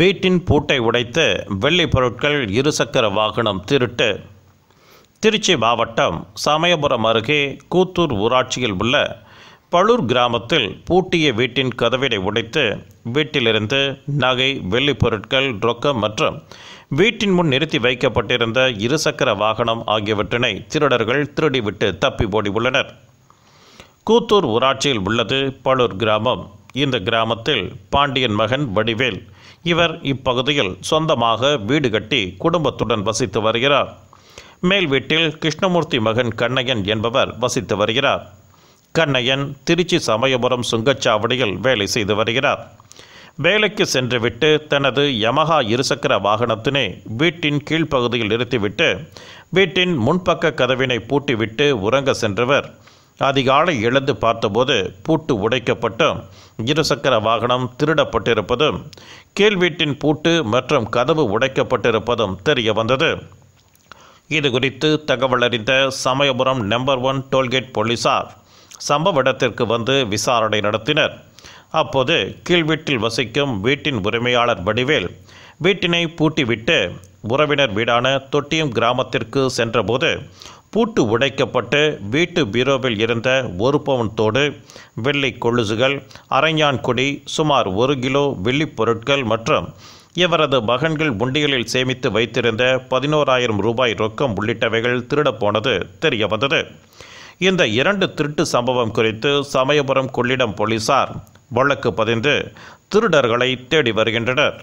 வீட்டின் பூட்டை உடைத்து வெள்ளி பொருட்கள் இருசக்கர வாகனம் திருட்டு திருச்சி மாவட்டம் சமயபுரம் அருகே கூத்தூர் ஊராட்சியில் உள்ள பழுர் கிராமத்தில் பூட்டிய வீட்டின் கதவிடை உடைத்து வீட்டிலிருந்து நகை வெள்ளி பொருட்கள் ரொக்கம் மற்றும் வீட்டின் முன் நிறுத்தி வைக்கப்பட்டிருந்த இருசக்கர வாகனம் ஆகியவற்றினை திருடர்கள் திருடிவிட்டு தப்பி ஓடியுள்ளனர் கூத்தூர் ஊராட்சியில் உள்ளது பழுர் கிராமம் இந்த கிராமத்தில் பாண்டியன் மகன் வடிவேல் இவர் இப்பகுதியில் சொந்தமாக வீடு கட்டி குடும்பத்துடன் வசித்து வருகிறார் மேல் வீட்டில் கிருஷ்ணமூர்த்தி மகன் கண்ணையன் என்பவர் வசித்து வருகிறார் கண்ணையன் திருச்சி சமயபுரம் சுங்கச்சாவடியில் வேலை செய்து வருகிறார் வேலைக்கு சென்றுவிட்டு தனது யமஹா இருசக்கர வாகனத்தினை வீட்டின் கீழ்ப்பகுதியில் நிறுத்திவிட்டு வீட்டின் முன்பக்க கதவினை பூட்டிவிட்டு உறங்க சென்றவர் அதிகாலை எழுந்து பார்த்தபோது பூட்டு உடைக்கப்பட்டு இருசக்கர வாகனம் திருடப்பட்டிருப்பதும் கீழ் வீட்டின் பூட்டு மற்றும் கதவு உடைக்கப்பட்டிருப்பதும் தெரிய வந்தது இது குறித்து தகவல் அறிந்த சமயபுரம் நம்பர் ஒன் டோல்கேட் போலீசார் சம்பவ இடத்திற்கு வந்து விசாரணை நடத்தினர் அப்போது கீழ்வீட்டில் வசிக்கும் வீட்டின் உரிமையாளர் வடிவேல் வீட்டினை பூட்டிவிட்டு உறவினர் வீடான தொட்டியம் கிராமத்திற்கு சென்றபோது பூட்டு உடைக்கப்பட்டு வீட்டு பீரோவில் இருந்த ஒரு பவுன் தோடு வெள்ளை கொழுசுகள் அரைஞான்குடி சுமார் ஒரு கிலோ வெள்ளிப் பொருட்கள் மற்றும் இவரது மகன்கள் உண்டிகளில் சேமித்து வைத்திருந்த பதினோராயிரம் ரூபாய் ரொக்கம் உள்ளிட்டவைகள் திருடப்போனது தெரியவந்தது இந்த இரண்டு திருட்டு சம்பவம் குறித்து சமயபுரம் கொள்ளிடம் போலீசார் வழக்கு பதிந்து திருடர்களை தேடி வருகின்றனர்